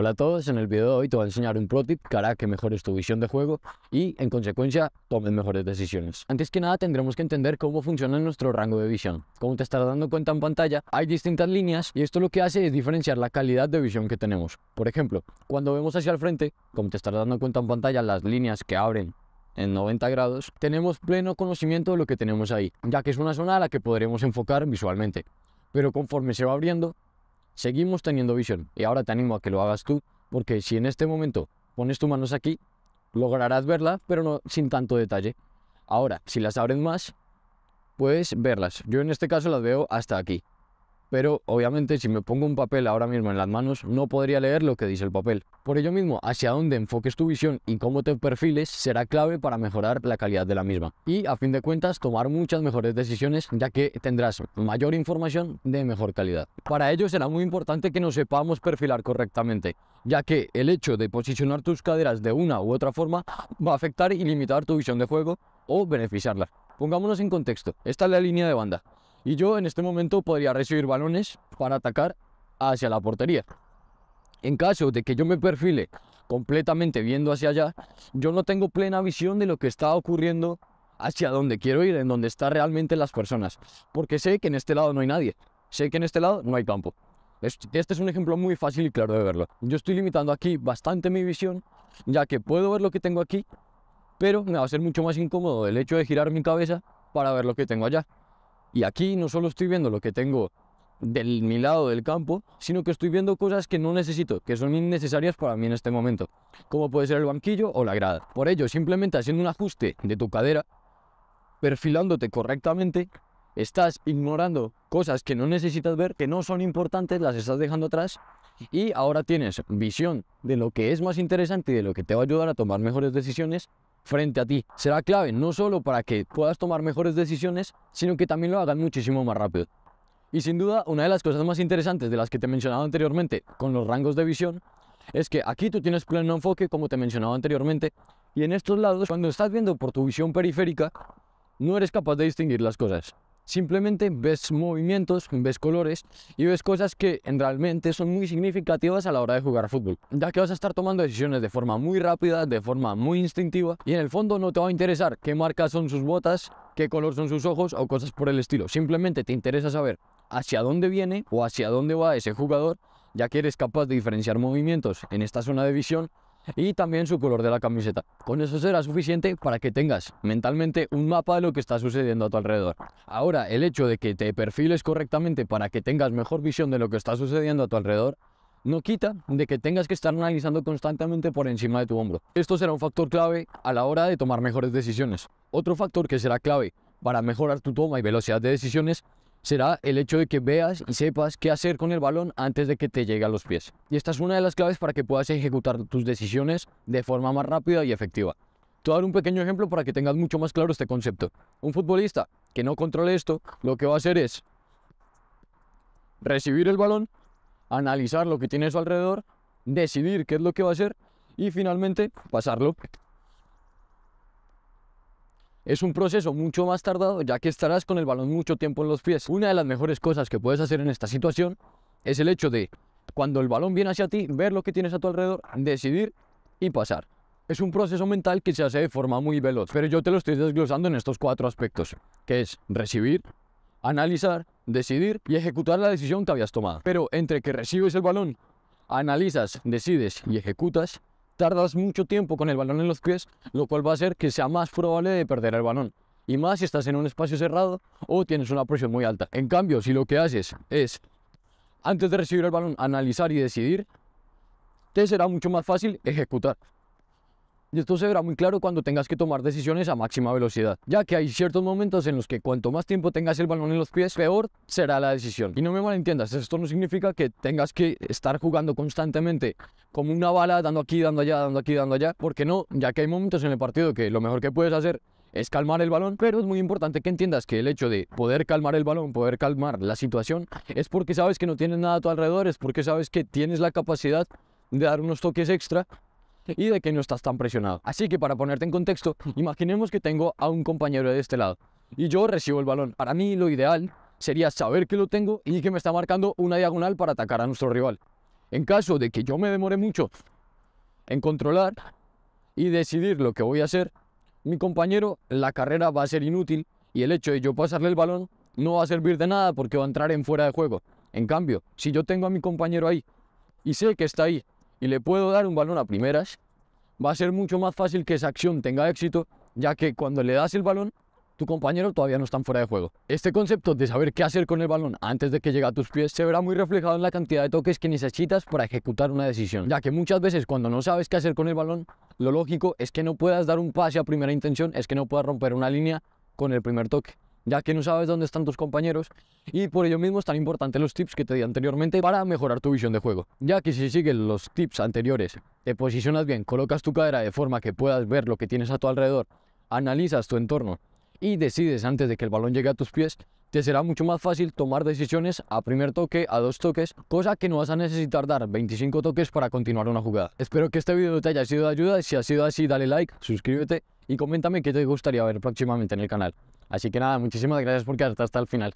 Hola a todos, en el video de hoy te voy a enseñar un pro tip que hará que mejores tu visión de juego y, en consecuencia, tomes mejores decisiones. Antes que nada, tendremos que entender cómo funciona nuestro rango de visión. Como te estarás dando cuenta en pantalla, hay distintas líneas y esto lo que hace es diferenciar la calidad de visión que tenemos. Por ejemplo, cuando vemos hacia el frente, como te estarás dando cuenta en pantalla, las líneas que abren en 90 grados, tenemos pleno conocimiento de lo que tenemos ahí, ya que es una zona a la que podremos enfocar visualmente. Pero conforme se va abriendo, seguimos teniendo visión. Y ahora te animo a que lo hagas tú, porque si en este momento pones tus manos aquí, lograrás verla, pero no sin tanto detalle. Ahora, si las abres más, puedes verlas. Yo en este caso las veo hasta aquí pero obviamente si me pongo un papel ahora mismo en las manos no podría leer lo que dice el papel. Por ello mismo, hacia dónde enfoques tu visión y cómo te perfiles será clave para mejorar la calidad de la misma y a fin de cuentas tomar muchas mejores decisiones ya que tendrás mayor información de mejor calidad. Para ello será muy importante que nos sepamos perfilar correctamente, ya que el hecho de posicionar tus caderas de una u otra forma va a afectar y limitar tu visión de juego o beneficiarla. Pongámonos en contexto, esta es la línea de banda. Y yo en este momento podría recibir balones para atacar hacia la portería. En caso de que yo me perfile completamente viendo hacia allá, yo no tengo plena visión de lo que está ocurriendo hacia donde quiero ir, en donde están realmente las personas. Porque sé que en este lado no hay nadie. Sé que en este lado no hay campo. Este, este es un ejemplo muy fácil y claro de verlo. Yo estoy limitando aquí bastante mi visión, ya que puedo ver lo que tengo aquí, pero me va a ser mucho más incómodo el hecho de girar mi cabeza para ver lo que tengo allá. Y aquí no solo estoy viendo lo que tengo de mi lado del campo, sino que estoy viendo cosas que no necesito, que son innecesarias para mí en este momento, como puede ser el banquillo o la grada. Por ello, simplemente haciendo un ajuste de tu cadera, perfilándote correctamente, estás ignorando cosas que no necesitas ver, que no son importantes, las estás dejando atrás y ahora tienes visión de lo que es más interesante y de lo que te va a ayudar a tomar mejores decisiones frente a ti. Será clave no solo para que puedas tomar mejores decisiones, sino que también lo hagan muchísimo más rápido. Y sin duda, una de las cosas más interesantes de las que te mencionaba anteriormente con los rangos de visión es que aquí tú tienes pleno enfoque, como te mencionaba anteriormente, y en estos lados, cuando estás viendo por tu visión periférica, no eres capaz de distinguir las cosas. Simplemente ves movimientos, ves colores y ves cosas que realmente son muy significativas a la hora de jugar fútbol, ya que vas a estar tomando decisiones de forma muy rápida, de forma muy instintiva y en el fondo no te va a interesar qué marcas son sus botas, qué color son sus ojos o cosas por el estilo. Simplemente te interesa saber hacia dónde viene o hacia dónde va ese jugador, ya que eres capaz de diferenciar movimientos en esta zona de visión y también su color de la camiseta. Con eso será suficiente para que tengas mentalmente un mapa de lo que está sucediendo a tu alrededor. Ahora, el hecho de que te perfiles correctamente para que tengas mejor visión de lo que está sucediendo a tu alrededor no quita de que tengas que estar analizando constantemente por encima de tu hombro. Esto será un factor clave a la hora de tomar mejores decisiones. Otro factor que será clave para mejorar tu toma y velocidad de decisiones será el hecho de que veas y sepas qué hacer con el balón antes de que te llegue a los pies. Y esta es una de las claves para que puedas ejecutar tus decisiones de forma más rápida y efectiva. Te voy a dar un pequeño ejemplo para que tengas mucho más claro este concepto. Un futbolista que no controle esto, lo que va a hacer es recibir el balón, analizar lo que tiene a su alrededor, decidir qué es lo que va a hacer y finalmente pasarlo es un proceso mucho más tardado ya que estarás con el balón mucho tiempo en los pies. Una de las mejores cosas que puedes hacer en esta situación es el hecho de, cuando el balón viene hacia ti, ver lo que tienes a tu alrededor, decidir y pasar. Es un proceso mental que se hace de forma muy veloz, pero yo te lo estoy desglosando en estos cuatro aspectos, que es recibir, analizar, decidir y ejecutar la decisión que habías tomado. Pero entre que recibes el balón, analizas, decides y ejecutas, tardas mucho tiempo con el balón en los pies, lo cual va a hacer que sea más probable de perder el balón. Y más si estás en un espacio cerrado o tienes una presión muy alta. En cambio, si lo que haces es, antes de recibir el balón, analizar y decidir, te será mucho más fácil ejecutar. Y esto se verá muy claro cuando tengas que tomar decisiones a máxima velocidad, ya que hay ciertos momentos en los que cuanto más tiempo tengas el balón en los pies, peor será la decisión. Y no me malentiendas, esto no significa que tengas que estar jugando constantemente como una bala, dando aquí, dando allá, dando aquí, dando allá, porque no, ya que hay momentos en el partido que lo mejor que puedes hacer es calmar el balón, pero es muy importante que entiendas que el hecho de poder calmar el balón, poder calmar la situación, es porque sabes que no tienes nada a tu alrededor, es porque sabes que tienes la capacidad de dar unos toques extra y de que no estás tan presionado. Así que para ponerte en contexto, imaginemos que tengo a un compañero de este lado y yo recibo el balón. Para mí lo ideal sería saber que lo tengo y que me está marcando una diagonal para atacar a nuestro rival. En caso de que yo me demore mucho en controlar y decidir lo que voy a hacer, mi compañero la carrera va a ser inútil y el hecho de yo pasarle el balón no va a servir de nada porque va a entrar en fuera de juego. En cambio, si yo tengo a mi compañero ahí y sé que está ahí y le puedo dar un balón a primeras, va a ser mucho más fácil que esa acción tenga éxito, ya que cuando le das el balón, tu compañero todavía no está fuera de juego. Este concepto de saber qué hacer con el balón antes de que llegue a tus pies se verá muy reflejado en la cantidad de toques que necesitas para ejecutar una decisión, ya que muchas veces cuando no sabes qué hacer con el balón, lo lógico es que no puedas dar un pase a primera intención, es que no puedas romper una línea con el primer toque ya que no sabes dónde están tus compañeros y por ello mismo es tan importante los tips que te di anteriormente para mejorar tu visión de juego, ya que si sigues los tips anteriores, te posicionas bien, colocas tu cadera de forma que puedas ver lo que tienes a tu alrededor, analizas tu entorno y decides antes de que el balón llegue a tus pies, te será mucho más fácil tomar decisiones a primer toque, a dos toques, cosa que no vas a necesitar dar 25 toques para continuar una jugada. Espero que este video te haya sido de ayuda, si ha sido así dale like, suscríbete y coméntame qué te gustaría ver próximamente en el canal. Así que nada, muchísimas gracias por quedarte hasta el final.